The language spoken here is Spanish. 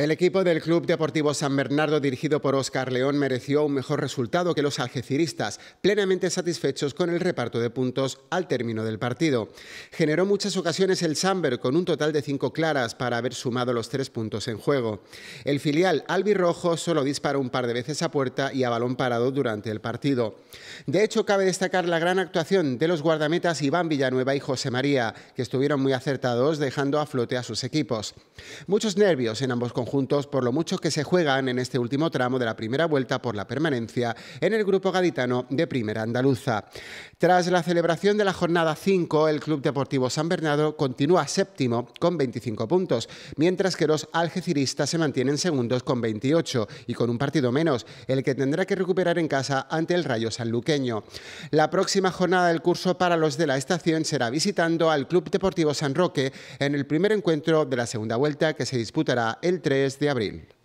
El equipo del Club Deportivo San Bernardo, dirigido por Óscar León, mereció un mejor resultado que los algeciristas, plenamente satisfechos con el reparto de puntos al término del partido. Generó muchas ocasiones el Samber, con un total de cinco claras para haber sumado los tres puntos en juego. El filial albirrojo solo disparó un par de veces a puerta y a balón parado durante el partido. De hecho, cabe destacar la gran actuación de los guardametas Iván Villanueva y José María, que estuvieron muy acertados, dejando a flote a sus equipos. Muchos nervios en ambos conjuntos ...juntos por lo mucho que se juegan en este último tramo de la primera vuelta por la permanencia en el grupo gaditano de Primera Andaluza. Tras la celebración de la jornada 5, el Club Deportivo San Bernardo continúa séptimo con 25 puntos, mientras que los algeciristas se mantienen segundos con 28 y con un partido menos, el que tendrá que recuperar en casa ante el Rayo Sanluqueño. La próxima jornada del curso para los de la estación será visitando al Club Deportivo San Roque en el primer encuentro de la segunda vuelta que se disputará el 3 23 de abril.